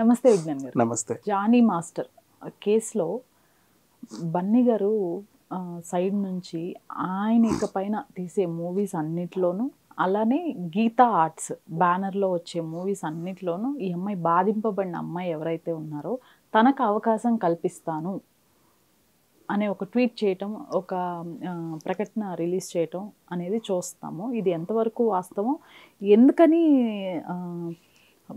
నమస్తే విజ్ఞాన్ గారు నమస్తే జానీ మాస్టర్ కేసులో బన్నీ గారు సైడ్ నుంచి ఆయన ఇక పైన తీసే మూవీస్ అన్నిట్లోనూ అలానే గీతా ఆర్ట్స్ బ్యానర్లో వచ్చే మూవీస్ అన్నిట్లోనూ ఈ అమ్మాయి బాధింపబడిన అమ్మాయి ఎవరైతే ఉన్నారో తనకు అవకాశం కల్పిస్తాను అనే ఒక ట్వీట్ చేయటం ఒక ప్రకటన రిలీజ్ చేయటం అనేది చూస్తాము ఇది ఎంతవరకు వాస్తవం ఎందుకని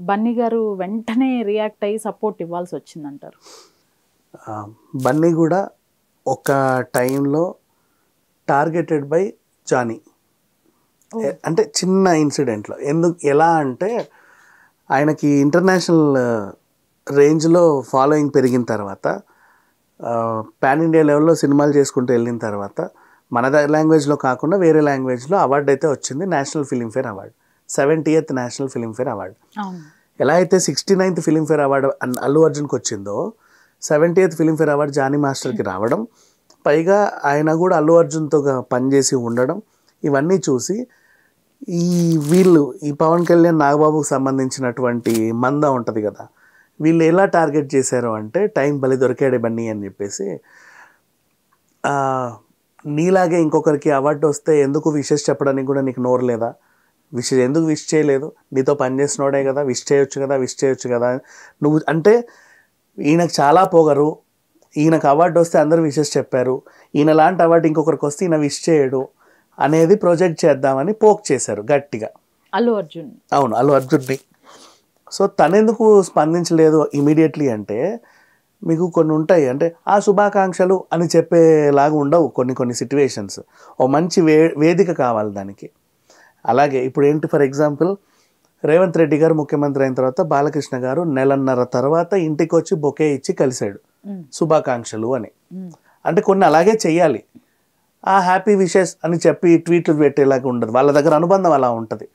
బన్నీ గారు వెంటనే రియాక్ట్ అయ్యి సపోర్ట్ ఇవ్వాల్సి వచ్చిందంటారు బన్నీ కూడా ఒక టైంలో టార్గెటెడ్ బై జానీ అంటే చిన్న ఇన్సిడెంట్లో ఎందుకు ఎలా అంటే ఆయనకి ఇంటర్నేషనల్ రేంజ్లో ఫాలోయింగ్ పెరిగిన తర్వాత పాన్ ఇండియా లెవెల్లో సినిమాలు చేసుకుంటూ వెళ్ళిన తర్వాత మన లాంగ్వేజ్లో కాకుండా వేరే లాంగ్వేజ్లో అవార్డు అయితే వచ్చింది national Filmfare award seventieth national Filmfare award ఎలా అయితే sixty ninth Filmfare award Allu అర్జున్కి వచ్చిందో సెవెంటీయత్ ఫిలింఫేర్ అవార్డు జానీ మాస్టర్కి రావడం పైగా ఆయన కూడా అల్లు అర్జున్తో పనిచేసి ఉండడం ఇవన్నీ చూసి ఈ వీళ్ళు ఈ పవన్ కళ్యాణ్ నాగబాబుకు సంబంధించినటువంటి మంద ఉంటుంది కదా వీళ్ళు ఎలా టార్గెట్ చేశారు అంటే టైం బలి దొరికాడు బన్నీ అని చెప్పేసి నీలాగే ఇంకొకరికి అవార్డు వస్తే ఎందుకు విషెస్ చెప్పడానికి కూడా నీకు నోరు లేదా విష్ ఎందుకు విష్ చేయలేదు నీతో పనిచేసినోడే కదా విష్ చేయొచ్చు కదా విష్ చేయొచ్చు కదా నువ్వు అంటే ఈయనకు చాలా పొగరు ఈయనకు అవార్డు వస్తే అందరూ విషెస్ చెప్పారు ఈయన లాంటి అవార్డు ఇంకొకరికి వస్తే ఈయన విష్ చేయడు అనేది ప్రొజెక్ట్ చేద్దామని పోక్ చేశారు గట్టిగా అల్లు అర్జున్ అవును అల్లు అర్జున్ని సో తనెందుకు స్పందించలేదు ఇమీడియట్లీ అంటే మీకు కొన్ని ఉంటాయి అంటే ఆ శుభాకాంక్షలు అని చెప్పేలాగా ఉండవు కొన్ని కొన్ని సిట్యువేషన్స్ ఓ మంచి వే వేదిక కావాలి దానికి అలాగే ఇప్పుడు ఏంటి ఫర్ ఎగ్జాంపుల్ రేవంత్ రెడ్డి గారు ముఖ్యమంత్రి అయిన తర్వాత బాలకృష్ణ గారు నెలన్నర తర్వాత ఇంటికి వచ్చి బొకే ఇచ్చి కలిశాడు శుభాకాంక్షలు అని అంటే కొన్ని అలాగే చేయాలి ఆ హ్యాపీ విషెస్ అని చెప్పి ట్వీట్లు పెట్టేలాగా ఉండదు వాళ్ళ దగ్గర అనుబంధం అలా ఉంటుంది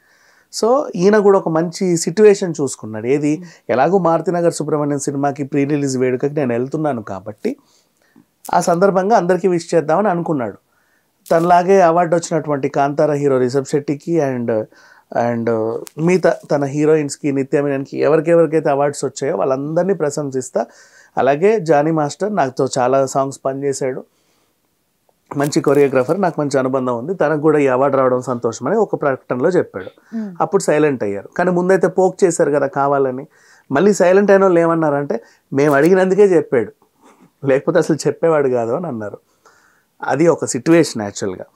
సో ఈయన కూడా ఒక మంచి సిట్యువేషన్ చూసుకున్నాడు ఏది ఎలాగో మారుతినగర్ సుబ్రహ్మణ్యం సినిమాకి ప్రీ రిలీజ్ వేడుకకి నేను వెళ్తున్నాను కాబట్టి ఆ సందర్భంగా అందరికీ విష్ చేద్దామని అనుకున్నాడు తనలాగే అవార్డు వచ్చినటువంటి కాంతార హీరో రిషబ్ శెట్టికి అండ్ అండ్ మిగతా తన హీరోయిన్స్కి నిత్యమీనన్కి ఎవరికెవరికైతే అవార్డ్స్ వచ్చాయో వాళ్ళందరినీ ప్రశంసిస్తా అలాగే జానీ మాస్టర్ నాతో చాలా సాంగ్స్ పనిచేశాడు మంచి కొరియోగ్రాఫర్ నాకు మంచి అనుబంధం ఉంది తనకు కూడా ఈ అవార్డు రావడం సంతోషం అని ఒక ప్రకటనలో చెప్పాడు అప్పుడు సైలెంట్ అయ్యారు కానీ ముందైతే పోక్ చేశారు కదా కావాలని మళ్ళీ సైలెంట్ అయిన వాళ్ళు ఏమన్నారంటే మేము అడిగినందుకే చెప్పాడు లేకపోతే అసలు చెప్పేవాడు కాదు అని అన్నారు అది ఒక సిట్యువేషన్ యాక్చువల్గా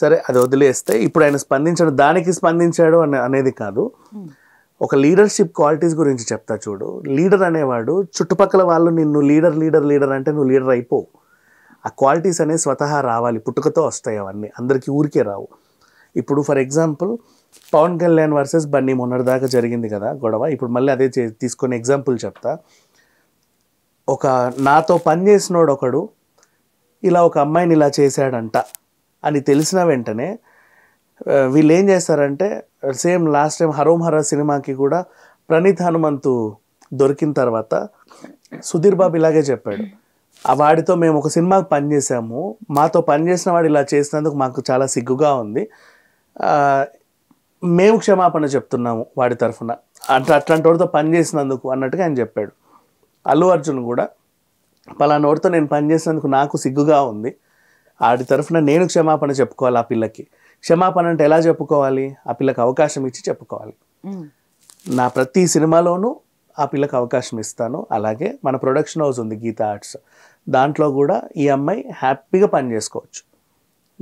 సరే అది వదిలేస్తే ఇప్పుడు ఆయన స్పందించడం దానికి స్పందించాడు అనే అనేది కాదు ఒక లీడర్షిప్ క్వాలిటీస్ గురించి చెప్తా చూడు లీడర్ అనేవాడు చుట్టుపక్కల వాళ్ళు నిన్ను లీడర్ లీడర్ లీడర్ అంటే నువ్వు లీడర్ అయిపోవు ఆ క్వాలిటీస్ అనేవి స్వతహా రావాలి పుట్టుకతో వస్తాయి అవన్నీ అందరికీ ఊరికే రావు ఇప్పుడు for example Pawan Kalyan versus Bunny మొన్నటిదాకా జరిగింది కదా గొడవ ఇప్పుడు మళ్ళీ అదే తీసుకొని ఎగ్జాంపుల్ చెప్తా ఒక నాతో పనిచేసినోడు ఒకడు ఇలా ఒక అమ్మాయిని ఇలా చేశాడంట అని తెలిసిన వెంటనే వీళ్ళు ఏం చేస్తారంటే same last time Harom Hara సినిమాకి కూడా ప్రణీత్ హనుమంతు దొరికిన తర్వాత సుధీర్ బాబు ఇలాగే చెప్పాడు ఆ వాడితో మేము ఒక సినిమాకి పనిచేసాము మాతో పనిచేసిన వాడు ఇలా చేసినందుకు మాకు చాలా సిగ్గుగా ఉంది మేము క్షమాపణ చెప్తున్నాము వాడి తరఫున అట్లా అట్లాంటి వాడితో పనిచేసినందుకు అన్నట్టుగా ఆయన చెప్పాడు అల్లు అర్జున్ కూడా నోటితో నేను పనిచేసినందుకు నాకు సిగ్గుగా ఉంది ఆడి తరఫున నేను క్షమాపణ చెప్పుకోవాలి ఆ పిల్లకి క్షమాపణ అంటే ఎలా చెప్పుకోవాలి ఆ పిల్లకి అవకాశం ఇచ్చి చెప్పుకోవాలి నా ప్రతి సినిమాలోనూ ఆ పిల్లకి అవకాశం ఇస్తాను అలాగే మన ప్రొడక్షన్ హౌస్ ఉంది గీతా ఆర్ట్స్ దాంట్లో కూడా ఈ అమ్మాయి హ్యాపీగా పని చేసుకోవచ్చు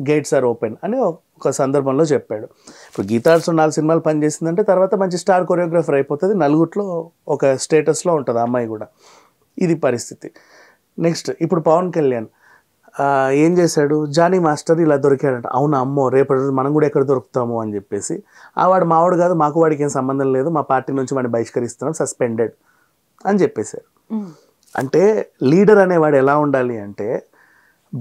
గేట్స్ ఆర్ ఓపెన్ అని ఒక సందర్భంలో చెప్పాడు ఇప్పుడు గీతా ఆర్ట్స్ నాలుగు సినిమాలు పనిచేసిందంటే తర్వాత మంచి స్టార్ కొరియోగ్రాఫర్ అయిపోతుంది నలుగుట్లో ఒక స్టేటస్లో ఉంటుంది అమ్మాయి కూడా ఇది పరిస్థితి నెక్స్ట్ ఇప్పుడు పవన్ కళ్యాణ్ ఏం చేశాడు జానీ మాస్టర్ ఇలా దొరికాడంట అవును అమ్మో రేపటి రోజు మనం కూడా ఎక్కడ దొరుకుతాము అని చెప్పేసి ఆ వాడు మావాడు కాదు మాకు వాడికి ఏం సంబంధం లేదు మా పార్టీ నుంచి వాడిని బహిష్కరిస్తున్నాం సస్పెండెడ్ అని చెప్పేశారు అంటే లీడర్ అనేవాడు ఎలా ఉండాలి అంటే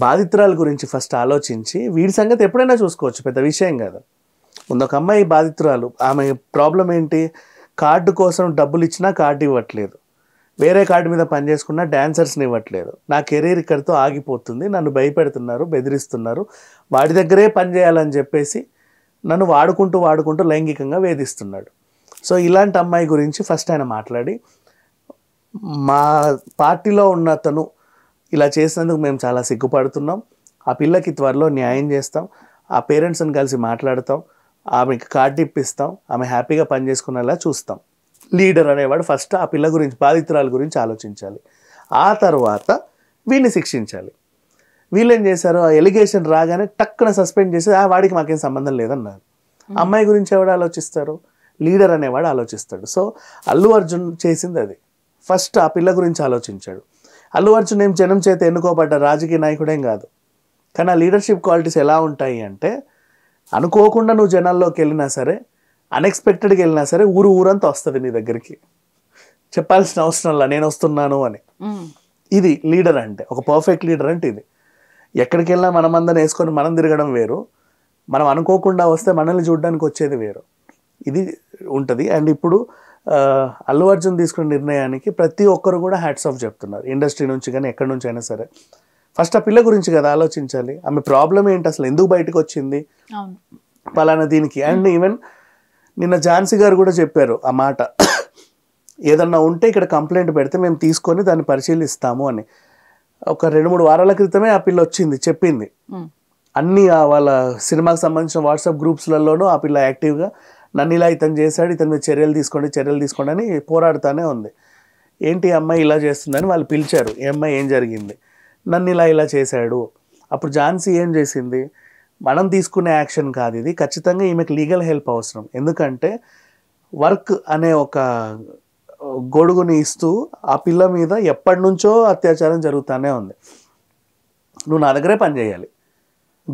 బాధితురాల గురించి ఫస్ట్ ఆలోచించి వీడి సంగతి ఎప్పుడైనా చూసుకోవచ్చు పెద్ద విషయం కాదు ముందు ఒక అమ్మాయి బాధితురాలు ఆమె ప్రాబ్లం ఏంటి కార్డు కోసం డబ్బులు ఇచ్చినా కార్డు ఇవ్వట్లేదు వేరే కార్డు మీద పనిచేసుకున్న డాన్సర్స్ని ఇవ్వట్లేదు నా కెరీర్ ఇక్కడితో ఆగిపోతుంది నన్ను భయపెడుతున్నారు బెదిరిస్తున్నారు వాడి దగ్గరే పనిచేయాలని చెప్పేసి నన్ను వాడుకుంటూ వాడుకుంటూ లైంగికంగా వేధిస్తున్నాడు సో ఇలాంటి అమ్మాయి గురించి ఫస్ట్ ఆయన మాట్లాడి మా పార్టీలో ఉన్న అతను ఇలా చేసినందుకు మేము చాలా సిగ్గుపడుతున్నాం ఆ పిల్లకి త్వరలో న్యాయం చేస్తాం ఆ పేరెంట్స్ని కలిసి మాట్లాడతాం ఆమెకి కార్డు ఇప్పిస్తాం ఆమె హ్యాపీగా పనిచేసుకునేలా చూస్తాం లీడర్ అనేవాడు ఫస్ట్ ఆ పిల్ల గురించి బాధితురాలు గురించి ఆలోచించాలి ఆ తర్వాత వీడిని శిక్షించాలి వీళ్ళేం చేశారు ఆ ఎలిగేషన్ రాగానే టక్కున సస్పెండ్ చేసి ఆ వాడికి మాకేం సంబంధం లేదన్నారు అమ్మాయి గురించి ఎవడు ఆలోచిస్తారు లీడర్ అనేవాడు ఆలోచిస్తాడు సో అల్లు అర్జున్ చేసింది అది ఫస్ట్ ఆ పిల్ల గురించి ఆలోచించాడు అల్లు అర్జున్ ఏం జనం చేత ఎన్నుకోబడ్డ రాజకీయ నాయకుడేం కాదు కానీ ఆ లీడర్షిప్ క్వాలిటీస్ ఎలా ఉంటాయి అంటే అనుకోకుండా నువ్వు జనాల్లోకి వెళ్ళినా సరే అన్ఎక్స్పెక్టెడ్గా వెళ్ళినా సరే ఊరు ఊరంతా వస్తుంది నీ దగ్గరికి చెప్పాల్సిన అవసరంలా నేను వస్తున్నాను అని ఇది లీడర్ అంటే ఒక పర్ఫెక్ట్ లీడర్ అంటే ఇది ఎక్కడికి వెళ్ళినా మనమందరం వేసుకొని మనం తిరగడం వేరు మనం అనుకోకుండా వస్తే మనల్ని చూడడానికి వచ్చేది వేరు ఇది ఉంటుంది అండ్ ఇప్పుడు అల్లు అర్జున్ తీసుకున్న నిర్ణయానికి ప్రతి ఒక్కరు కూడా హ్యాట్స్ ఆఫ్ చెప్తున్నారు ఇండస్ట్రీ నుంచి కానీ ఎక్కడి నుంచి అయినా సరే ఫస్ట్ ఆ పిల్ల గురించి కదా ఆలోచించాలి ఆమె ప్రాబ్లం ఏంటి అసలు ఎందుకు బయటకు వచ్చింది పలానా దీనికి అండ్ ఈవెన్ నిన్న ఝాన్సీ గారు కూడా చెప్పారు ఆ మాట ఏదన్నా ఉంటే ఇక్కడ కంప్లైంట్ పెడితే మేము తీసుకొని దాన్ని పరిశీలిస్తాము అని ఒక రెండు మూడు వారాల క్రితమే ఆ పిల్ల వచ్చింది చెప్పింది అన్ని వాళ్ళ సినిమాకి సంబంధించిన వాట్సాప్ గ్రూప్స్లలోనూ ఆ పిల్ల యాక్టివ్గా నన్ను ఇలా ఇతను చేశాడు ఇతని మీద చర్యలు తీసుకోండి చర్యలు తీసుకోండి అని పోరాడుతూనే ఉంది ఏంటి అమ్మాయి ఇలా చేస్తుందని వాళ్ళు పిలిచారు ఈ అమ్మాయి ఏం జరిగింది నన్ను ఇలా ఇలా చేశాడు అప్పుడు ఝాన్సీ ఏం చేసింది మనం తీసుకునే యాక్షన్ కాదు ఇది ఖచ్చితంగా ఈమెకు లీగల్ హెల్ప్ అవసరం ఎందుకంటే వర్క్ అనే ఒక గొడుగుని ఇస్తూ ఆ పిల్ల మీద ఎప్పటి నుంచో అత్యాచారం జరుగుతూనే ఉంది నువ్వు నా దగ్గరే పని చేయాలి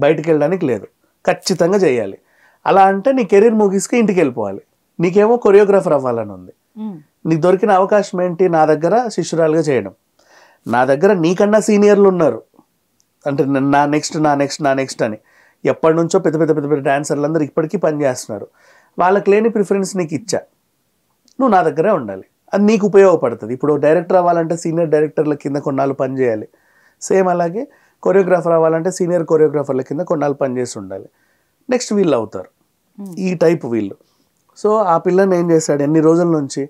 బయటికి వెళ్ళడానికి లేదు ఖచ్చితంగా చేయాలి అలా అంటే నీ కెరీర్ ముగిస్తే ఇంటికి వెళ్ళిపోవాలి నీకేమో కొరియోగ్రాఫర్ అవ్వాలని ఉంది నీకు దొరికిన అవకాశం ఏంటి నా దగ్గర శిష్యురాలుగా చేయడం నా దగ్గర నీకన్నా సీనియర్లు ఉన్నారు అంటే నా నెక్స్ట్ నా నెక్స్ట్ నా నెక్స్ట్ అని ఎప్పటి నుంచో పెద్ద పెద్ద పెద్ద పెద్ద డాన్సర్లు అందరూ ఇప్పటికీ పనిచేస్తున్నారు వాళ్ళకి లేని ప్రిఫరెన్స్ నీకు ఇచ్చా నువ్వు నా దగ్గరే ఉండాలి అది నీకు ఉపయోగపడుతుంది ఇప్పుడు డైరెక్టర్ అవ్వాలంటే సీనియర్ డైరెక్టర్ల కింద కొన్నాళ్ళు పనిచేయాలి సేమ్ అలాగే కొరియోగ్రాఫర్ అవ్వాలంటే సీనియర్ కొరియోగ్రాఫర్ల కింద కొన్నాళ్ళు పనిచేసి ఉండాలి నెక్స్ట్ వీళ్ళు అవుతారు hmm. ఈ టైప్ వీళ్ళు సో ఆ పిల్లని ఏం చేశాడు ఎన్ని రోజుల నుంచి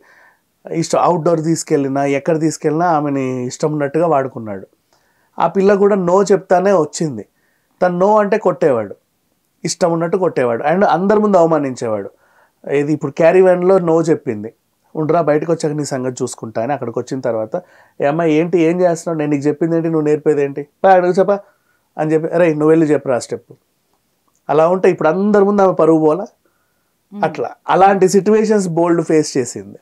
ఇష్టం అవుట్డోర్ తీసుకెళ్ళినా ఎక్కడ తీసుకెళ్ళినా ఆమెని ఇష్టం ఉన్నట్టుగా వాడుకున్నాడు ఆ పిల్ల కూడా నో చెప్తానే వచ్చింది తను నో అంటే కొట్టేవాడు ఇష్టం ఉన్నట్టు కొట్టేవాడు అండ్ అందరి ముందు అవమానించేవాడు ఇది ఇప్పుడు క్యారీ వ్యాన్లో నో చెప్పింది ఉండరా బయటకు వచ్చాక నీ సంగతి చూసుకుంటా అని అక్కడికి వచ్చిన తర్వాత ఏ అమ్మాయి ఏంటి ఏం చేస్తున్నావు నేను నీకు చెప్పింది ఏంటి నువ్వు నేర్పేది ఏంటి అడుగు చెప్పా అని చెప్పి అరే నువ్వు వెళ్ళి చెప్పరా స్టెప్ అలా ఉంటే ఇప్పుడు అందరి ముందు ఆమె పరువు పోలా అట్లా అలాంటి సిచ్యువేషన్స్ బోల్డ్ ఫేస్ చేసింది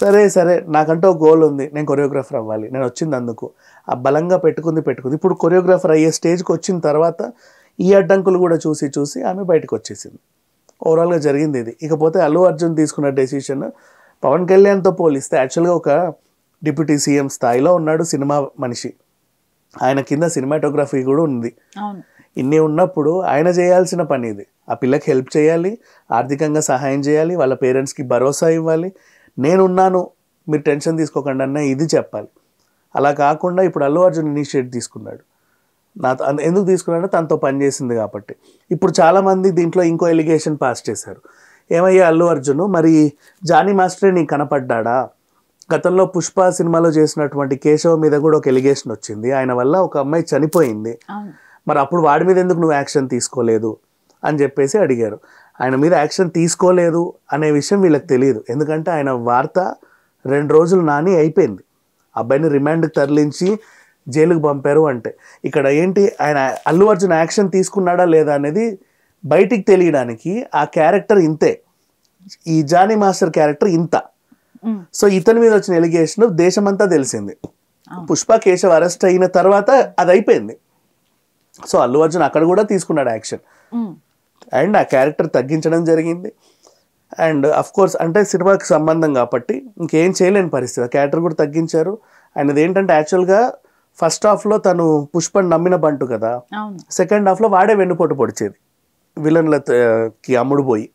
సరే సరే నాకంటూ గోల్ ఉంది నేను కొరియోగ్రాఫర్ అవ్వాలి నేను వచ్చింది అందుకు ఆ బలంగా పెట్టుకుంది పెట్టుకుంది ఇప్పుడు కొరియోగ్రాఫర్ అయ్యే స్టేజ్కి వచ్చిన తర్వాత ఈ అడ్డంకులు కూడా చూసి చూసి ఆమె బయటకు వచ్చేసింది ఓవరాల్గా జరిగింది ఇది ఇకపోతే అల్లు అర్జున్ తీసుకున్న డెసిషన్ పవన్ కళ్యాణ్తో పోలిస్తే యాక్చువల్గా ఒక డిప్యూటీ సీఎం స్థాయిలో ఉన్నాడు సినిమా మనిషి ఆయన కింద సినిమాటోగ్రఫీ కూడా ఉంది ఇన్ని ఉన్నప్పుడు ఆయన చేయాల్సిన పని ఇది ఆ పిల్లకి హెల్ప్ చేయాలి ఆర్థికంగా సహాయం చేయాలి వాళ్ళ పేరెంట్స్కి భరోసా ఇవ్వాలి నేనున్నాను మీరు టెన్షన్ తీసుకోకండి అన్న ఇది చెప్పాలి అలా కాకుండా ఇప్పుడు అల్లు అర్జున్ ఇనిషియేట్ తీసుకున్నాడు నా ఎందుకు తీసుకున్నాడు తనతో పనిచేసింది కాబట్టి ఇప్పుడు చాలామంది దీంట్లో ఇంకో ఎలిగేషన్ పాస్ చేశారు ఏమయ్యా అల్లు అర్జున్ మరి జానీ మాస్టరే నీకు కనపడ్డా గతంలో పుష్ప సినిమాలో చేసినటువంటి కేశవ మీద కూడా ఒక ఎలిగేషన్ వచ్చింది ఆయన వల్ల ఒక అమ్మాయి చనిపోయింది మరి అప్పుడు వాడి మీద ఎందుకు నువ్వు యాక్షన్ తీసుకోలేదు అని చెప్పేసి అడిగారు ఆయన మీద యాక్షన్ తీసుకోలేదు అనే విషయం వీళ్ళకి తెలియదు ఎందుకంటే ఆయన వార్త రెండు రోజులు నాని అయిపోయింది అబ్బాయిని రిమాండ్కి తరలించి జైలుకు పంపారు అంటే ఇక్కడ ఏంటి ఆయన అల్లు అర్జున్ యాక్షన్ తీసుకున్నాడా లేదా అనేది బయటికి తెలియడానికి ఆ క్యారెక్టర్ ఇంతే ఈ జానీ మాస్టర్ క్యారెక్టర్ ఇంత సో ఇతని మీద వచ్చిన ఎలిగేషన్ దేశమంతా తెలిసింది పుష్ప కేశవ్ అరెస్ట్ అయిన తర్వాత అది అయిపోయింది సో అల్లు అర్జున్ అక్కడ కూడా తీసుకున్నాడు యాక్షన్ అండ్ ఆ క్యారెక్టర్ తగ్గించడం జరిగింది అండ్ అఫ్ కోర్స్ అంటే సినిమాకి సంబంధం కాబట్టి ఇంకేం చేయలేని పరిస్థితి ఆ క్యారెక్టర్ కూడా తగ్గించారు అండ్ అదేంటంటే యాక్చువల్గా ఫస్ట్ హాఫ్లో తను పుష్పని నమ్మిన బంటు కదా సెకండ్ హాఫ్లో వాడే వెన్నుపోటు పొడిచేది విలన్లకి అమ్ముడు పోయి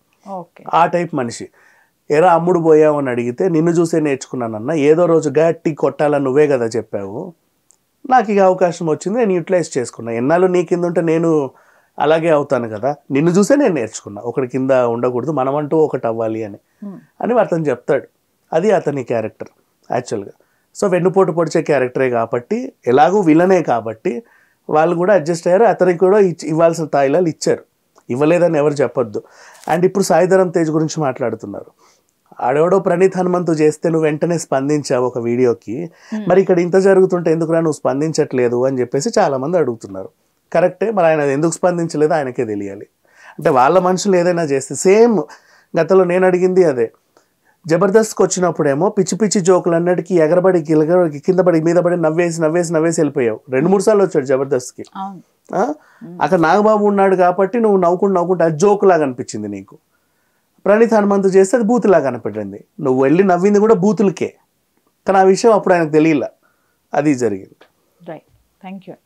ఆ టైప్ మనిషి ఎరా అమ్ముడు పోయావు అని అడిగితే నిన్ను చూసే నేర్చుకున్నానన్న ఏదో రోజు గట్టి కొట్టాలని నువ్వే కదా చెప్పావు నాకు ఇక అవకాశం వచ్చింది నేను యూటిలైజ్ చేసుకున్నా ఎన్నాళ్ళు నీ కింద ఉంటే నేను అలాగే అవుతాను కదా నిన్ను చూసే నేను నేర్చుకున్నా ఒకటి కింద ఉండకూడదు మనమంటూ ఒకటి అవ్వాలి అని అని అతను చెప్తాడు అది అతని క్యారెక్టర్ యాక్చువల్గా సో వెన్నుపోటు పొడిచే క్యారెక్టరే కాబట్టి ఎలాగూ విలనే కాబట్టి వాళ్ళు కూడా అడ్జస్ట్ అయ్యారు అతనికి కూడా ఇవ్వాల్సిన తాయిలాలు ఇచ్చారు ఇవ్వలేదని ఎవరు చెప్పొద్దు అండ్ ఇప్పుడు సాయిధరం తేజ్ గురించి మాట్లాడుతున్నారు ఆడెవడో ప్రణీత్ హనుమంతు చేస్తే నువ్వు వెంటనే స్పందించావు ఒక వీడియోకి మరి ఇక్కడ ఇంత జరుగుతుంటే ఎందుకురా నువ్వు స్పందించట్లేదు అని చెప్పేసి చాలామంది అడుగుతున్నారు కరెక్టే మరి ఆయన ఎందుకు స్పందించలేదో ఆయనకే తెలియాలి అంటే వాళ్ళ మనుషులు ఏదైనా చేస్తే సేమ్ గతంలో నేను అడిగింది అదే జబర్దస్త్కి వచ్చినప్పుడేమో పిచ్చి పిచ్చి జోకులు అన్నిటికీ ఎగరబడి గిలగబడి కింద పడి మీద పడి నవ్వేసి నవ్వేసి నవ్వేసి వెళ్ళిపోయావు రెండు మూడు సార్లు వచ్చాడు జబర్దస్త్కి అక్కడ నాగబాబు ఉన్నాడు కాబట్టి నువ్వు నవ్వుకుంటూ నవ్వుకుంటే అది జోకులాగా అనిపించింది నీకు ప్రణీత్ హనుమంతు చేస్తే అది బూతులాగా అనిపించింది నువ్వు వెళ్ళి నవ్వింది కూడా బూతులకే కానీ ఆ విషయం అప్పుడు ఆయనకు తెలియలే అది జరిగింది రైట్ థ్యాంక్ యూ